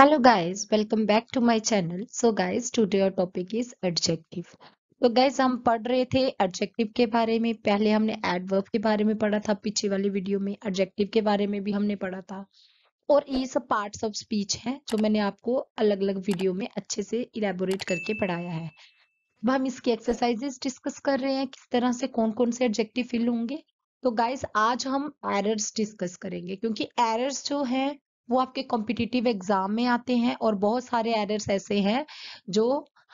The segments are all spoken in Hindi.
Hello guys, welcome back to my channel. So guys, today our topic is adjective. तो गाइज हम पढ़ रहे थे एडजेक्टिव के बारे में पहले हमने एडवर्ब के बारे में पढ़ा था पीछे वाली वीडियो में एडजेक्टिव के बारे में भी हमने पढ़ा था और ये सब पार्ट्स ऑफ स्पीच है जो मैंने आपको अलग अलग वीडियो में अच्छे से इलेबोरेट करके पढ़ाया है अब हम इसकी एक्सरसाइजेस डिस्कस कर रहे हैं किस तरह से कौन कौन से एडजेक्टिव फिल होंगे तो गाइज आज हम एरर्स डिस्कस करेंगे क्योंकि एरर्स जो है वो आपके कॉम्पिटिटिव एग्जाम में आते हैं और बहुत सारे एरर्स ऐसे हैं जो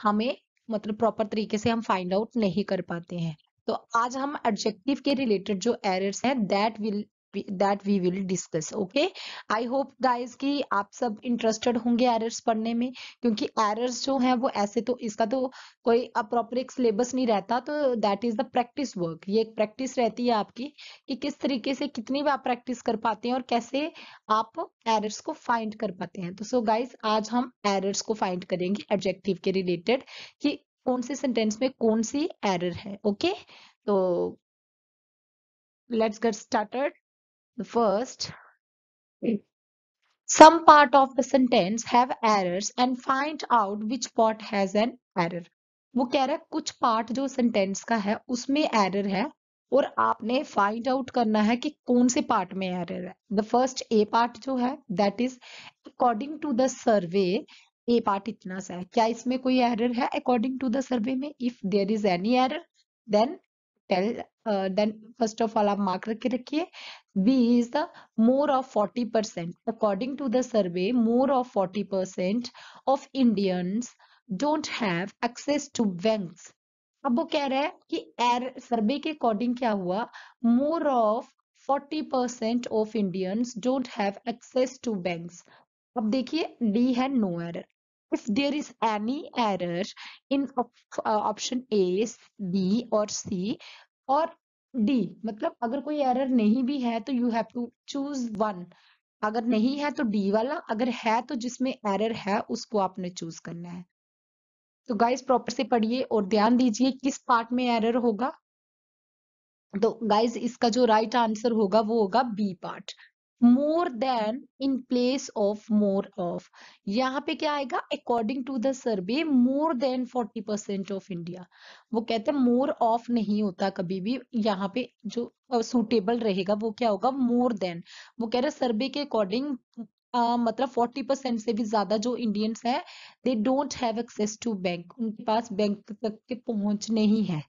हमें मतलब प्रॉपर तरीके से हम फाइंड आउट नहीं कर पाते हैं तो आज हम एडजेक्टिव के रिलेटेड जो एरर्स हैं that will that we will discuss okay I hope guys कि आप सब इंटरेस्टेड होंगे एरर्स पढ़ने में क्योंकि एरर्स जो है वो ऐसे तो इसका तो कोई अप्रोप्रिएट सिलेबस नहीं रहता तो that is the practice work ये एक प्रैक्टिस रहती है आपकी कि किस तरीके से कितनी बार प्रैक्टिस कर पाते हैं और कैसे आप एरर्स को फाइंड कर पाते हैं तो सो so गाइज आज हम एरर्स को फाइंड करेंगे एडजेक्टिव के रिलेटेड कि कौन से सेंटेंस में कौन सी एरर है ओके okay? तो let's get started The first, some part of the sentence have errors and find out which part has an error. वो कह रहा है कुछ पार्ट जो सेंटेंस का है उसमें एरर है और आपने फाइंड आउट करना है कि कौन से पार्ट में एरर है द फर्स्ट ए पार्ट जो है that is according to the survey A part इतना सा है क्या इसमें कोई एरर है अकॉर्डिंग टू द सर्वे में if there is any error then tell uh, then first of all aap mark रख rakhiye B is the more of 40 according to the survey more of 40 of Indians don't have access to banks ab wo keh raha hai ki air survey ke according kya hua more of 40 of indians don't have access to banks ab dekhiye d hai no error if there is any error in op uh, option A, B or C, और डी मतलब अगर कोई एरर नहीं भी है तो you have to choose one अगर नहीं है तो डी वाला अगर है तो जिसमें एरर है उसको आपने चूज करना है तो गाइस प्रॉपर से पढ़िए और ध्यान दीजिए किस पार्ट में एरर होगा तो गाइज इसका जो राइट right आंसर होगा वो होगा B part more than in place of more of यहाँ पे क्या आएगा according to the survey more than forty percent of India वो कहते हैं मोर ऑफ नहीं होता कभी भी यहाँ पे जो सुटेबल रहेगा वो क्या होगा मोर देन वो कह रहे सर्वे के अकॉर्डिंग मतलब 40 परसेंट से भी ज्यादा जो इंडियंस हैं they don't have access to bank उनके पास बैंक तक के पहुंच नहीं है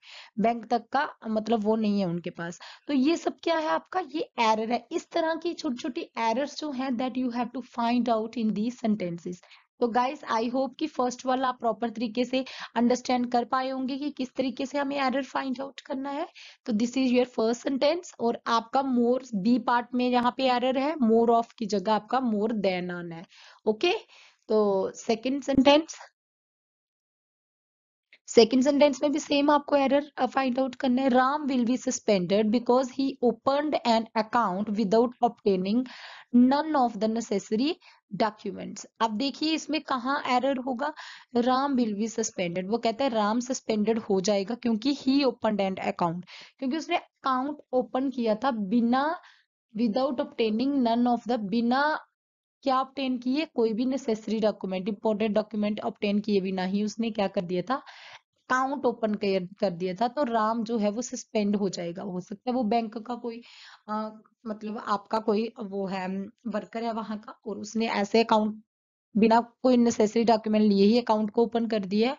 बैंक तक का मतलब वो नहीं है उनके पास तो ये सब क्या है आपका ये एरर है इस तरह की छोटी छोटी एरर्स जो है that you have to find out in the sentences तो गाइस आई होप कि फर्स्ट वाला आप प्रॉपर तरीके से अंडरस्टैंड कर पाए होंगे कि किस तरीके से हमें एरर फाइंड आउट करना है तो this is your first sentence और आपका मोर बी पार्ट में यहाँ पे एरर है मोर ऑफ की जगह आपका मोर देन ऑन है ओके तो सेकेंड सेंटेंस सेकेंड सेंटेंस में भी सेम आपको एरर फाइंड आउट करना है Ram will be suspended because he open an account without obtaining none of the necessary documents अब देखिए इसमें कहा एरर होगा राम विल बी सस्पेंडेड वो कहता है राम सस्पेंडेड हो जाएगा क्योंकि ही ओपन एंड अकाउंट क्योंकि उसने अकाउंट ओपन किया था बिना without obtaining none of the बिना क्या ऑप्टेन किए कोई भी necessary document important document obtain किए बिना ही उसने क्या कर दिया था अकाउंट ओपन कर दिया था तो राम जो है वो सस्पेंड हो जाएगा हो सकता है वो बैंक का कोई आ, मतलब आपका कोई वो है वर्कर है वहां का और उसने ऐसे अकाउंट बिना कोई नेसेसरी डॉक्यूमेंट लिए ही अकाउंट को ओपन कर दिया है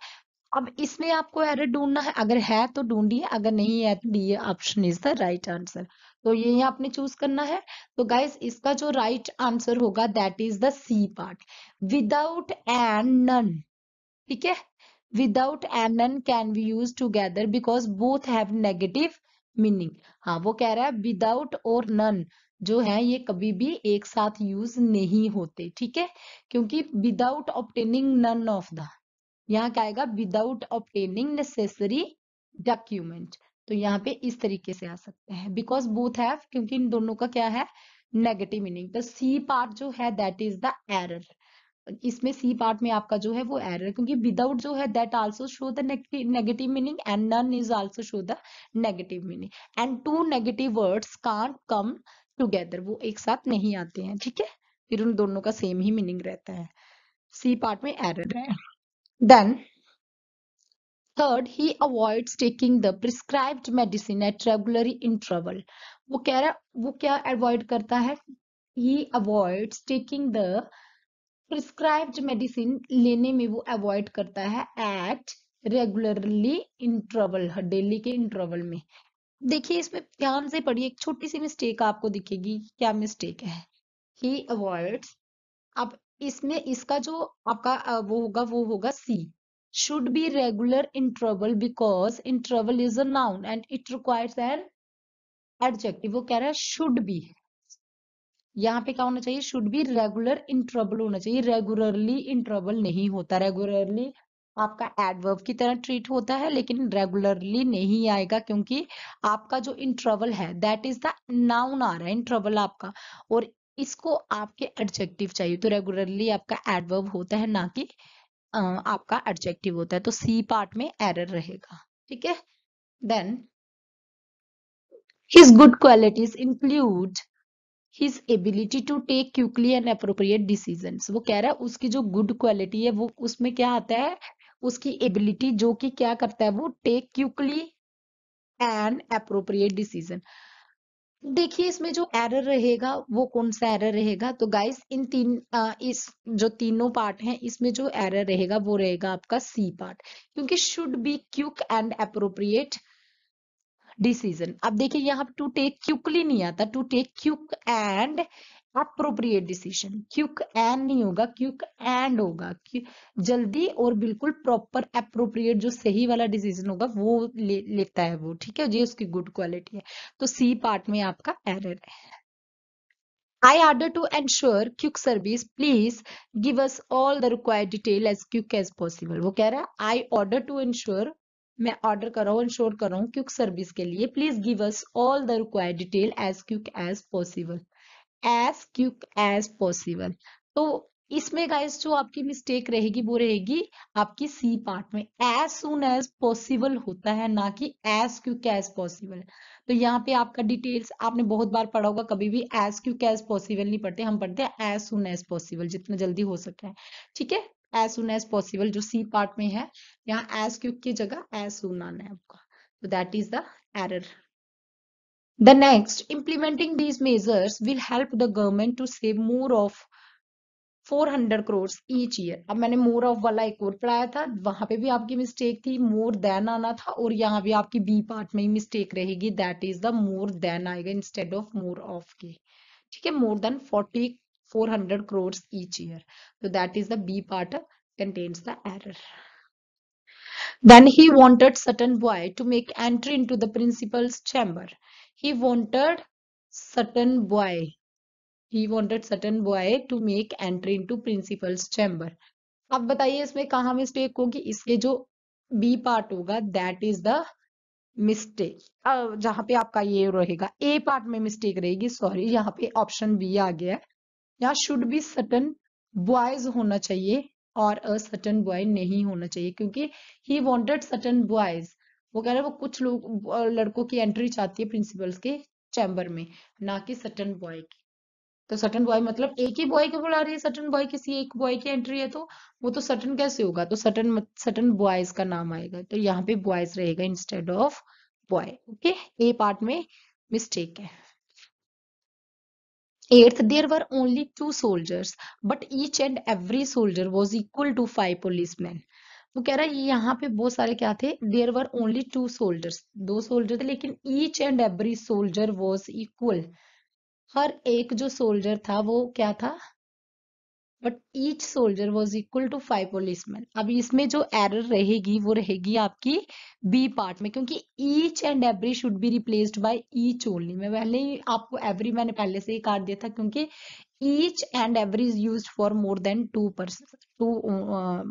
अब इसमें आपको एरर ढूंढना है अगर है तो ढूंढिए अगर नहीं है तो D option is the right answer तो ये आपने चूज करना है तो गाइज इसका जो राइट आंसर होगा that is the C part without and none ठीक है without an an can be use together because both have negative meaning हाँ वो कह रहा है विदाउट और नन जो है ये कभी भी एक साथ यूज नहीं होते ठीक है क्योंकि without obtaining none of the यहाँ क्या आएगा विदाउट ऑप्टेनिंग नेसेसरी डॉक्यूमेंट तो यहाँ पे इस तरीके से आ सकते हैं बिकॉज बोथ हैव क्योंकि इन दोनों का क्या है नेगेटिव मीनिंग तो सी पार्ट जो है दैट इज द एरर इसमें सी पार्ट में आपका जो है वो एरर क्योंकि विदाउट जो है that also show the negative meaning and none is also show the negative meaning and two negative words can't come together वो एक साथ नहीं आते हैं ठीक है फिर उन दोनों का सेम ही मीनिंग रहता है सी पार्ट में एरर है then third he avoids taking the prescribed medicine at regular interval वो कह रहा है वो क्या अवॉइड करता है he avoids taking the prescribed medicine लेने में वो अवॉइड करता है एट रेगुलरली इंटरवल डेली के इंटरवल में देखिए इसमें ध्यान से पढ़िए एक छोटी सी मिस्टेक आपको दिखेगी क्या मिस्टेक है ही अवॉइड अब इसमें इसका जो आपका वो होगा वो होगा C should be regular interval because interval is a noun and it requires an adjective वो कह रहा है शुड बी यहाँ पे क्या होना चाहिए should be regular interval होना चाहिए रेगुलरली इन ट्रबल नहीं होता रेगुलरली आपका एडवर्ब की तरह ट्रीट होता है लेकिन रेगुलरली नहीं आएगा क्योंकि आपका जो इंट्रवल है दैट इज द नाउन आ रहा है इंट्रवल आपका और इसको आपके एडजेक्टिव चाहिए तो रेगुलरली आपका एडवर्ब होता है ना कि आपका एडजेक्टिव होता है तो सी पार्ट में एरर रहेगा ठीक है then his good qualities include his ability to take quickly and appropriate decision वो कह रहा है उसकी जो गुड क्वालिटी है वो उसमें क्या आता है उसकी एबिलिटी जो कि क्या करता है वो take quickly and appropriate decision देखिए इसमें जो एरर रहेगा वो कौन सा एरर रहेगा तो गाइस इन तीन आ, इस जो तीनों पार्ट हैं इसमें जो एरर रहेगा वो रहेगा आपका सी पार्ट क्योंकि should be quick and appropriate decision अब देखिए यहाँ टू टेक क्यूकली नहीं आता to take quick and appropriate decision quick and नहीं होगा क्यूक एंड होगा जल्दी और बिल्कुल प्रॉपर अप्रोप्रिएट जो सही वाला डिसीजन होगा वो ले, लेता है वो ठीक है ये उसकी गुड क्वालिटी है तो सी पार्ट में आपका एरर है I order to ensure quick service. Please give us all the required detail as quick as possible. वो कह रहा है I order to ensure मैं ऑर्डर कर रहा हूँ इंश्योर कर रहा हूँ क्यूक सर्विस के लिए please give us all the require detail as quick as possible as quick as possible तो इसमें गाइस जो आपकी मिस्टेक रहेगी वो रहेगी आपकी सी पार्ट में एज सुन एज पॉसिबल होता है ना कि एज क्यू कैज पॉसिबल तो यहाँ पे आपका डिटेल्स आपने बहुत बार पढ़ा होगा कभी भी एज क्यू कैज पॉसिबल नहीं पढ़ते हम पढ़ते हैं एज सुन एज पॉसिबल जितना जल्दी हो सकता है ठीक है एज सुन एज पॉसिबल जो सी पार्ट में है यहाँ एज क्यूब की जगह एज सुन आना है आपका तो that is the error the next implementing these measures will help the government to save more of 400 crores each year अब मैंने मोर ऑफ वाला एक और पढ़ाया था वहां पे भी आपकी मिस्टेक थी मोर देन आना था और यहाँ भी आपकी बी पार्ट में ही मिस्टेक रहेगी that is the more than आएगा इंस्टेड ऑफ मोर ऑफ के ठीक है more than 40 400 crores each year so that is the b part contains the error then he wanted certain boy to make entry into the principal's chamber he wanted certain boy he wanted certain boy to make entry into principal's chamber अब बताइए इसमें कहा मिस्टेक होगी इसके जो बी पार्ट होगा दैट इज द मिस्टेक जहां पे आपका ये रहेगा ए पार्ट में मिस्टेक रहेगी सॉरी यहाँ पे ऑप्शन बी आ गया है यहाँ शुड बी सटन बॉयज होना चाहिए और अ सटन बॉय नहीं होना चाहिए क्योंकि ही वॉन्टेड सटन बॉयज वो कह रहे हैं वो कुछ लोग लड़कों की एंट्री चाहती है प्रिंसिपल्स के चैम्बर में ना कि सटन बॉय की तो सटन बॉय मतलब एक ही बॉय के बुला रही है सटन बॉय किसी एक बॉय की एंट्री है तो वो तो सटन कैसे होगा तो सटन सटन बॉयज का नाम आएगा तो यहाँ पे बॉयज रहेगा instead of boy okay A part में मिस्टेक है Eighth, there were only two soldiers, but each and every soldier was equal to five policemen. वो कह रहा है यहाँ पे बहुत सारे क्या थे there were only two soldiers दो सोल्जर थे लेकिन each and every soldier was equal हर एक जो सोल्जर था वो क्या था but each soldier was equal to five policeman अब इसमें जो एरर रहेगी वो रहेगी आपकी बी पार्ट में क्योंकि each and every should be replaced by each only मैं पहले ही आपको एवरी मैंने पहले से ही काट दिया था क्योंकि each and every is use for more than two person two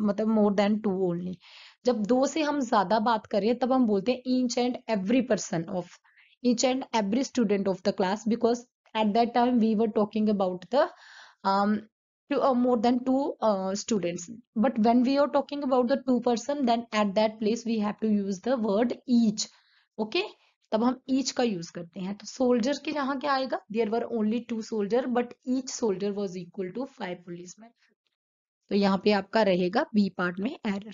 मतलब मोर देन टू ओनली जब दो से हम ज्यादा बात करें तब हम बोलते हैं each and every person of each and every student of the class because at that time we were talking about the to uh, more than two uh, students but when we are talking about the two person then at that place we have to use the word each okay तब हम ईच का यूज करते हैं तो सोल्जर के यहाँ क्या आएगा there were only two soldier but each soldier was equal to five policeman तो यहाँ पे आपका रहेगा बी पार्ट में error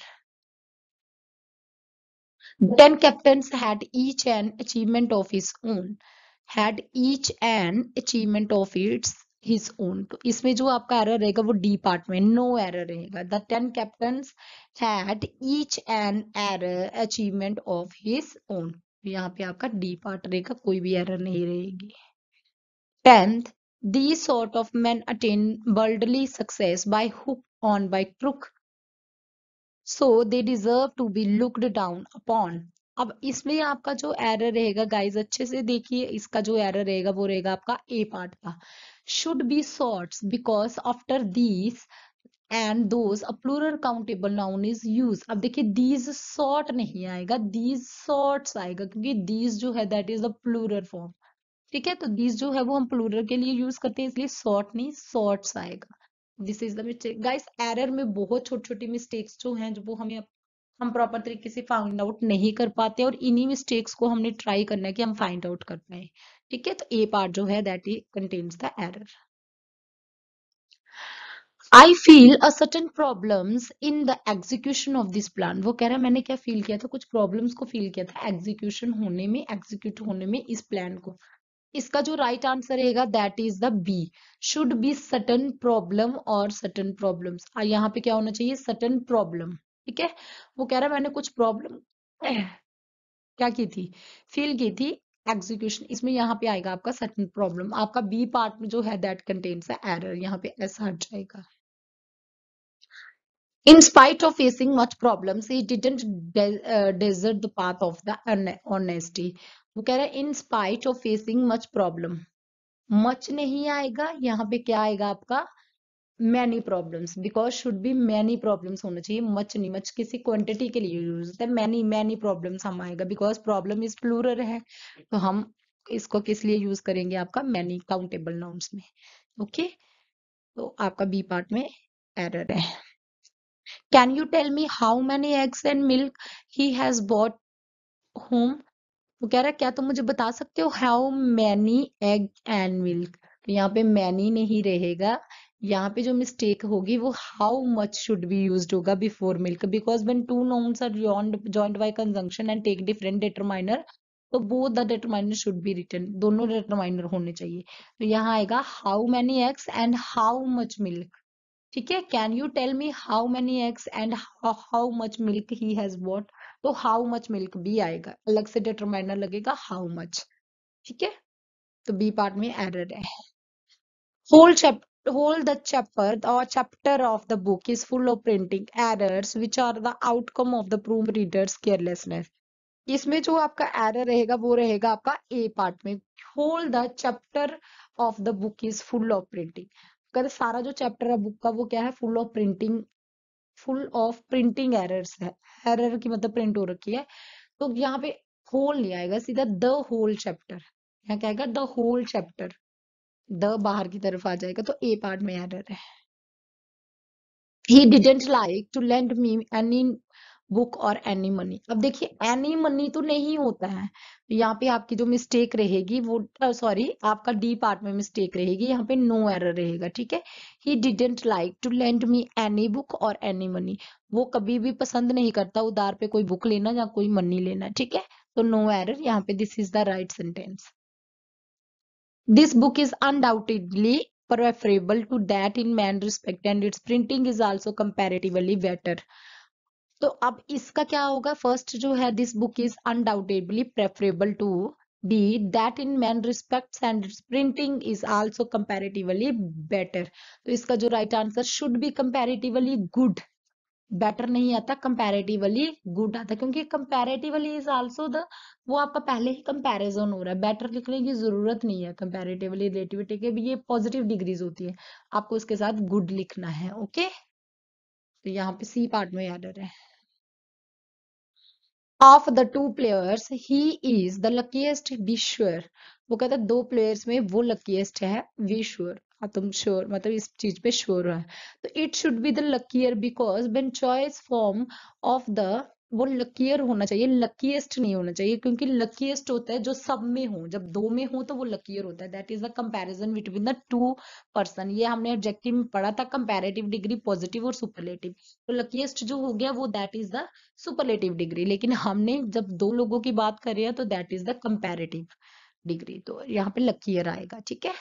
then captains had each an achievement of his own had each an achievement of its his own तो इसमें जो आपका एरर रहेगा वो डी पार्ट में नो एरर रहेगा the ten captain had each an error achievement of his own यहाँ पे आपका डी पार्ट रहेगा कोई भी एरर नहीं रहेगी tenth the sort of man attain worldly success by hook on by crook so they deserve to be looked down upon अब इसमें आपका जो एरर रहेगा गाइज अच्छे से देखिए इसका जो एरर रहेगा वो रहेगा आपका ए पार्ट का should be sorts because after these and those a plural countable noun is use अब dekhiye these sort नहीं आएगा दीज sorts आएगा क्योंकि these jo hai that is the plural form theek hai to these jo hai wo hum plural ke liye use करते हैं इसलिए sort नहीं सॉर्ट्स आएगा this is mistake guys error में बहुत छोटी छोटी मिस्टेक्स जो हैं जो वो हमें हम प्रॉपर तरीके से फाइंड आउट नहीं कर पाते और इन्हीं मिस्टेक्स को हमने ट्राई करना है कि हम फाइंड आउट कर पाए ठीक है तो ए पार्ट जो है that is contains the error I feel a certain problem in the execution of this plan वो कह रहा है मैंने क्या फील किया था कुछ प्रॉब्लम को फील किया था एग्जीक्यूशन होने में एग्जीक्यूट होने में इस प्लान को इसका जो राइट आंसर रहेगा that is the B should be certain problem और सटन प्रॉब्लम यहाँ पे क्या होना चाहिए सटन प्रॉब्लम ठीक है वो कह रहा है मैंने कुछ प्रॉब्लम क्या की थी फील की थी एग्जीक्यूशन इसमें यहाँ पे आएगा आपका सर्टन प्रॉब्लम आपका बी पार्ट में जो है दैट कंटेन्स एरर यहाँ पे एस हट जाएगा In spite of facing much problems, he didn't de uh, desert the path of the honesty. वो कह रहा है in spite of facing much problem, much नहीं आएगा यहाँ पे क्या आएगा आपका many problems because should be many problems होना चाहिए मच नहीं मच किसी क्वांटिटी के लिए यूज होता है मैनी मैनी प्रॉब्लम्स हम आएगा बिकॉज प्रॉब्लम इज प्लूरल है तो हम इसको किस लिए यूज करेंगे आपका मैनी काउंटेबल नाउंस में ओके okay? तो आपका बी पार्ट में एरर है can you tell me how many eggs and milk he has bought home वो कह रहा है क्या तुम तो मुझे बता सकते हो how many egg and milk यहाँ पे मैनी नहीं रहेगा यहाँ पे जो मिस्टेक होगी वो how much should be use होगा before milk because when two nouns are joined by conjunction and take different determiner तो both the determiner should be return दोनों डिटरमाइनर होने चाहिए तो यहाँ आएगा how many eggs and how much milk ठीक है can you tell me how many eggs and how much milk he has bought तो हाउ मच मिल्क भी आएगा अलग से डिटरमाइनर लगेगा हाउ मच ठीक है तो बी पार्ट में एरर है whole chapter whole the chapter or chapter of the book is full of printing errors which are the outcome of the proof readers carelessness इसमें जो आपका एरर रहेगा वो रहेगा आपका ए पार्ट में whole the chapter of the book is full of printing कहते सारा जो चैप्टर है बुक का वो क्या है full of printing full of printing errors है एरर की मतलब प्रिंट हो रखी है तो यहाँ पे होल नहीं आएगा सीधा द होल चैप्टर यहाँ क्या आएगा द होल चैप्टर द बाहर की तरफ आ जाएगा तो ए पार्ट में एरर है he didn't like to lend me any book और एनी मनी अब देखिए एनी मनी तो नहीं होता है यहाँ पे आपकी जो मिस्टेक रहेगी वो सॉरी आपका डी पार्ट में मिस्टेक रहेगी यहाँ पे नो no एरर रहेगा ठीक है he didn't like to lend me any book और एनी मनी वो कभी भी पसंद नहीं करता उधार पे कोई बुक लेना या कोई मनी लेना ठीक है तो नो एरर यहाँ पे this is the right sentence this book is undoubtedly preferable to that in man respect and its printing is also comparatively better so ab iska kya hoga first jo hai this book is undoubtedly preferable to the that in man respects and its printing is also comparatively better to iska jo right answer should be comparatively good better नहीं आता कंपेरेटिवली गुड आता क्योंकि कंपेरेटिवली इज आल्सो द वो आपका पहले ही कंपेरिजन हो रहा है बेटर लिखने की जरूरत नहीं है कंपेरेटिवली रिलेटिविटी के भी ये पॉजिटिव डिग्रीज होती है आपको उसके साथ गुड लिखना है ओके तो यहाँ पे सी पार्ट में याद है of the two players he is the luckiest विश्वर वो कहता है दो प्लेयर्स में वो लकीएस्ट है विश्वर हाँ तुम श्योर मतलब इस चीज पे श्योर है तो it should be the luckier because when choice form of the वो लकीयर होना चाहिए लकीएस्ट नहीं होना चाहिए क्योंकि लकीएस्ट होता है जो सब में हो जब दो में हो तो वो लकीयर होता है that is the comparison between the two person ये हमने ऑब्जेक्टिव में पढ़ा था कंपैरेटिव डिग्री पॉजिटिव और सुपरलेटिव तो लकीएस्ट जो हो गया वो that is the superlative degree लेकिन हमने जब दो लोगों की बात करी है तो that is the comparative degree तो यहाँ पे लकीयर आएगा ठीक है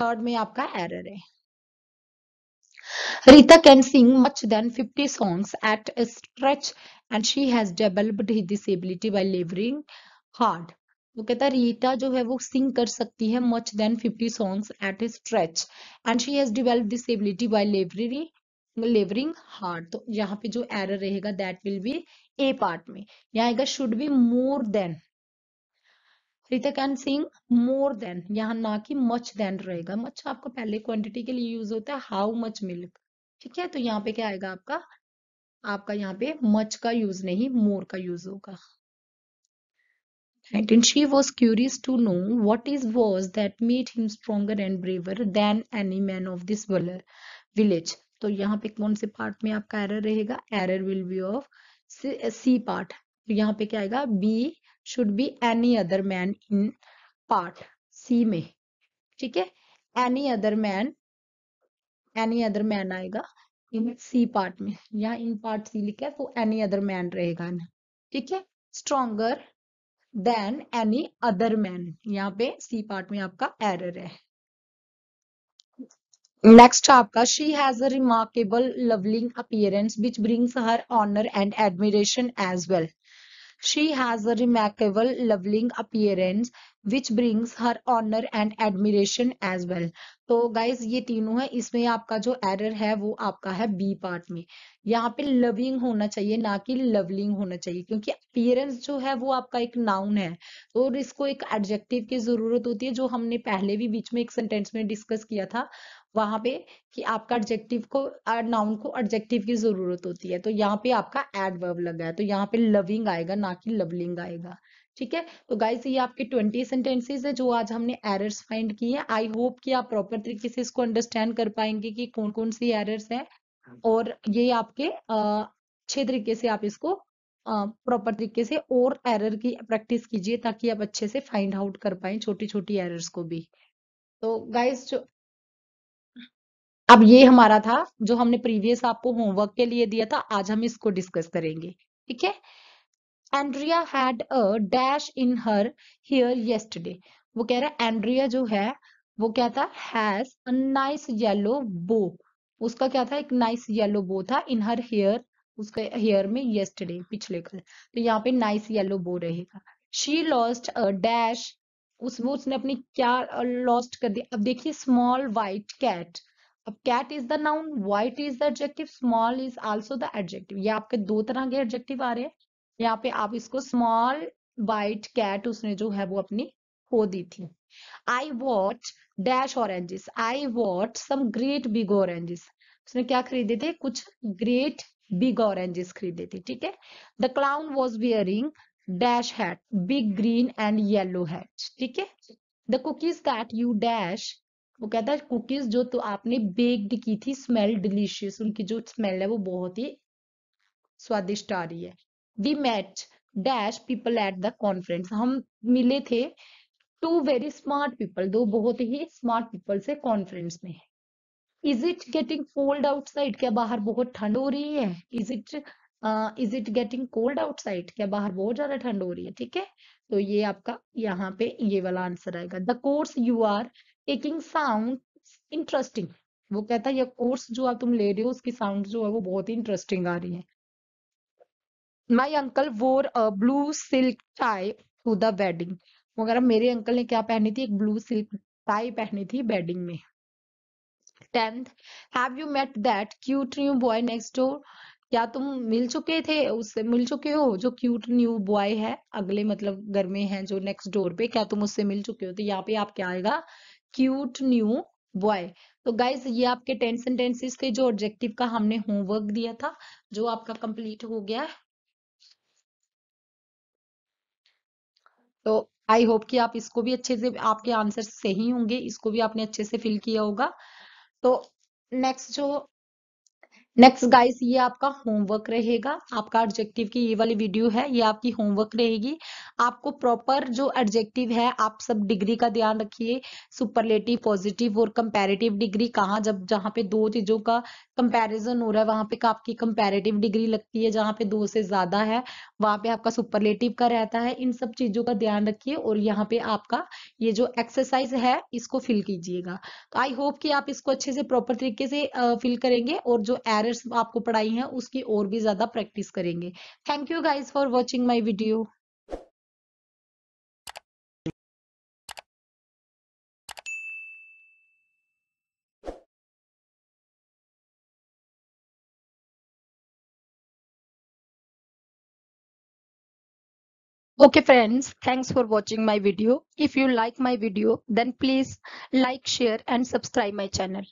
थर्ड में आपका एरर है Rita can sing much than 50 songs at a stretch and she has developed his disability by laboring hard वो कहता है रीता जो है वो सिंग कर सकती है much than 50 songs at a stretch and she has develop disability by लेबरी लेवरिंग हार्ड तो यहाँ पे जो एरर रहेगा that will be a part में यहाँ आएगा शुड बी मोर देन रितिक एंड सिंह मोर देन यहाँ ना कि मच देन रहेगा मच आपको पहले क्वांटिटी के लिए यूज होता है हाउ मच मिल्क ठीक है तो यहाँ पे क्या आएगा आपका आपका यहाँ पे मच का यूज नहीं मोर का यूज होगा Right, and she was curious to know what is was that made him stronger and braver than any man of this village. तो यहाँ पे कौन से पार्ट में आपका एरर रहेगा error will be of C part यहाँ पे क्या आएगा be should be any other man in part C में ठीक है any other man any other man आएगा इन सी पार्ट में यहाँ इन पार्ट सी लिखा है तो एनी अदर मैन रहेगा ना ठीक है stronger than any other man यहाँ पे सी पार्ट में आपका एरर है नेक्स्ट आपका she has a remarkable loving appearance which brings her honour and admiration as well She has a remarkable, loving appearance which brings her honor and admiration as well. तो गाइज ये तीनों है इसमें आपका जो एरर है वो आपका है बी पार्ट में यहाँ पे लविंग होना चाहिए ना कि लवलिंग होना चाहिए क्योंकि अपियरेंस जो है वो आपका एक नाउन है और इसको एक एडजेक्टिव की जरूरत होती है जो हमने पहले भी बीच में एक सेंटेंस में डिस्कस किया था वहां पे कि आपका एडजेक्टिव को नाउन को एडजेक्टिव की जरूरत होती है तो यहाँ पे आपका एडवर्ब लगा है तो यहाँ पे लविंग आएगा ना कि लवलिंग आएगा ठीक है तो गाइस ये आपके ट्वेंटी सेंटेंसेस है जो आज हमने एरर्स फाइंड की है आई होप कि आप प्रॉपर तरीके से इसको अंडरस्टैंड कर पाएंगे कि कौन कौन सी एरर्स है और ये आपके अच्छे तरीके से आप इसको प्रॉपर तरीके से और एरर की प्रैक्टिस कीजिए ताकि आप अच्छे से फाइंड आउट कर पाए छोटी छोटी एरर्स को भी तो गाइस अब ये हमारा था जो हमने प्रीवियस आपको होमवर्क के लिए दिया था आज हम इसको डिस्कस करेंगे ठीक है Andrea had a dash in her hair yesterday वो कह रहा है एंड्रिया जो है वो क्या था हैज अ नाइस येलो बो उसका क्या था एक नाइस येलो बो था इन हर हेयर उसके हेयर में येस्टरडे पिछले कल तो यहाँ पे नाइस येलो बो रहेगा शी लॉस्ट अ डैश उस वो उसने अपनी क्या लॉस्ट कर दी अब देखिए स्मॉल व्हाइट कैट अब cat is the noun white is the adjective small is also the adjective ये आपके दो तरह के एडजेक्टिव आ रहे हैं यहाँ पे आप इसको स्मॉल व्हाइट कैट उसने जो है वो अपनी खो दी थी I bought dash oranges I bought some great big oranges उसने क्या खरीदे थे कुछ ग्रेट बिग ऑरेंजेस खरीदे थे ठीक है the clown was wearing dash hat big green and yellow hat ठीक है the cookies that you dash वो कहता है कुकीज जो तो आपने बेक्ड की थी स्मेल डिलीशियस उनकी जो स्मेल है वो बहुत ही स्वादिष्ट आ रही है the match dash people at the conference हम मिले थे टू वेरी स्मार्ट पीपल दो बहुत ही स्मार्ट पीपल से कॉन्फ्रेंस में है is it getting cold outside क्या बाहर बहुत ठंड हो रही है is it is it getting cold outside क्या बाहर बहुत ज्यादा ठंड हो रही है ठीक है तो ये आपका यहाँ पे ये वाला आंसर आएगा the course you are taking sound interesting वो कहता है ये कोर्स जो आप तुम ले रहे हो उसकी साउंड जो है वो बहुत ही इंटरेस्टिंग आ रही है my uncle wore blue silk tie to the wedding मगर मेरे अंकल ने क्या पहनी थी एक ब्लू सिल्क टाई पहनी थी वेडिंग में tenth have you met that cute new boy next door क्या तुम मिल चुके थे उससे मिल चुके हो जो क्यूट न्यू बॉय है अगले मतलब घर में है जो नेक्स्ट डोर पे क्या तुम उससे मिल चुके हो तो यहाँ पे आप क्या आएगा क्यूट न्यू बॉय तो गाइज ये आपके टेंस एंड टेंसेस के जो ऑब्जेक्टिव का हमने होमवर्क दिया था जो आपका कंप्लीट हो गया है तो आई होप कि आप इसको भी अच्छे से आपके आंसर सही होंगे इसको भी आपने अच्छे से फिल किया होगा तो नेक्स्ट जो नेक्स्ट गाइस ये आपका होमवर्क रहेगा आपका ऑब्जेक्टिव की ये वाली वीडियो है ये आपकी होमवर्क रहेगी आपको प्रॉपर जो एडजेक्टिव है आप सब डिग्री का ध्यान रखिए सुपरलेटिव पॉजिटिव और कंपैरेटिव डिग्री कहाँ जब जहाँ पे दो चीजों का कंपैरिजन हो रहा है वहां पे आपकी कंपैरेटिव डिग्री लगती है जहाँ पे दो से ज्यादा है वहां पे आपका सुपरलेटिव का रहता है इन सब चीजों का ध्यान रखिए और यहाँ पे आपका ये जो एक्सरसाइज है इसको फिल कीजिएगा तो आई होप की आप इसको अच्छे से प्रॉपर तरीके से फिल करेंगे और जो एरर्स आपको पढ़ाई है उसकी और भी ज्यादा प्रैक्टिस करेंगे thank you guys for watching my video Okay friends, thanks for watching my video. If you like my video, then please like, share and subscribe my channel.